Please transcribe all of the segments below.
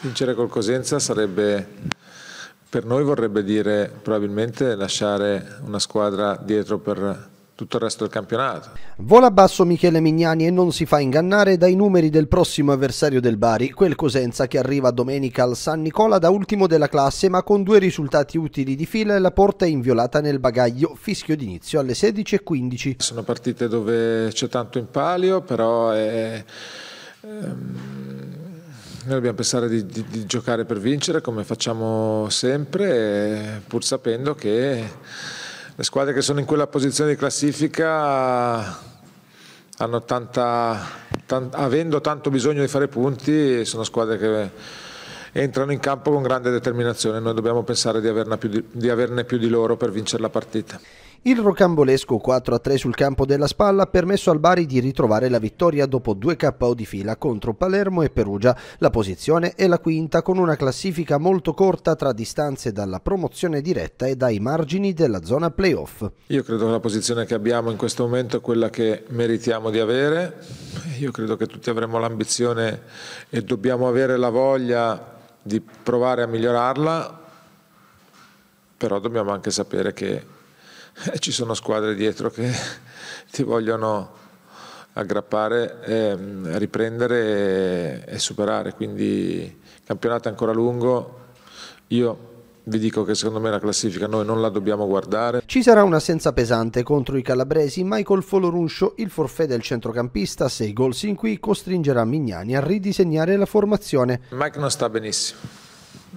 Vincere col Cosenza sarebbe, per noi vorrebbe dire probabilmente lasciare una squadra dietro per tutto il resto del campionato. Vola basso Michele Mignani e non si fa ingannare dai numeri del prossimo avversario del Bari, quel Cosenza che arriva domenica al San Nicola da ultimo della classe ma con due risultati utili di fila e la porta è inviolata nel bagaglio, fischio d'inizio alle 16.15. Sono partite dove c'è tanto in palio, però è... Ehm noi dobbiamo pensare di, di, di giocare per vincere come facciamo sempre, pur sapendo che le squadre che sono in quella posizione di classifica tanta, tan, avendo tanto bisogno di fare punti, sono squadre che entrano in campo con grande determinazione. Noi dobbiamo pensare di, di, di averne più di loro per vincere la partita. Il rocambolesco 4-3 sul campo della Spalla ha permesso al Bari di ritrovare la vittoria dopo due KO di fila contro Palermo e Perugia. La posizione è la quinta con una classifica molto corta tra distanze dalla promozione diretta e dai margini della zona playoff. Io credo che la posizione che abbiamo in questo momento è quella che meritiamo di avere. Io credo che tutti avremo l'ambizione e dobbiamo avere la voglia di provare a migliorarla, però dobbiamo anche sapere che eh, ci sono squadre dietro che ti vogliono aggrappare, eh, riprendere e, e superare, quindi il campionato è ancora lungo, io vi dico che secondo me la classifica noi non la dobbiamo guardare. Ci sarà un'assenza pesante contro i calabresi, Michael Foloruncio, il forfè del centrocampista, se gol sin qui costringerà Mignani a ridisegnare la formazione. Mike non sta benissimo,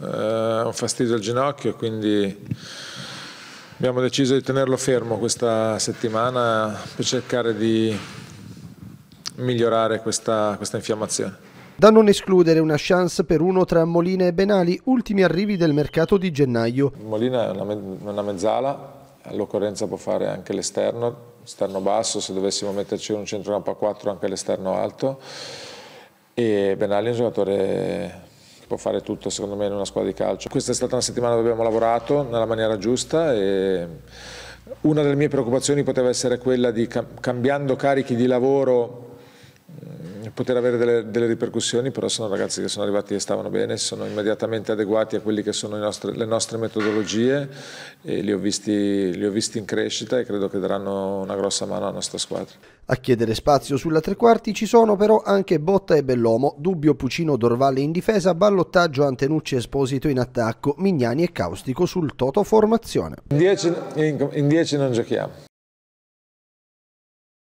ha eh, un fastidio al ginocchio, quindi Abbiamo deciso di tenerlo fermo questa settimana per cercare di migliorare questa, questa infiammazione. Da non escludere una chance per uno tra Molina e Benali, ultimi arrivi del mercato di gennaio. Molina è una, una mezzala, all'occorrenza può fare anche l'esterno, esterno basso, se dovessimo metterci un centrocampo a 4 anche l'esterno alto. E Benali è un giocatore può fare tutto secondo me in una squadra di calcio. Questa è stata una settimana dove abbiamo lavorato nella maniera giusta e una delle mie preoccupazioni poteva essere quella di cambiando carichi di lavoro poter avere delle, delle, ripercussioni, però sono ragazzi che sono arrivati e stavano bene, sono immediatamente adeguati a quelle che sono nostre, le nostre metodologie e li ho, visti, li ho, visti, in crescita e credo che daranno una grossa mano alla nostra squadra. A chiedere spazio sulla tre quarti ci sono però anche Botta e Bellomo, Dubbio, Pucino, Dorvalle in difesa, Ballottaggio, Antenucci, Esposito in attacco, Mignani e Caustico sul Toto formazione. In 10 non giochiamo.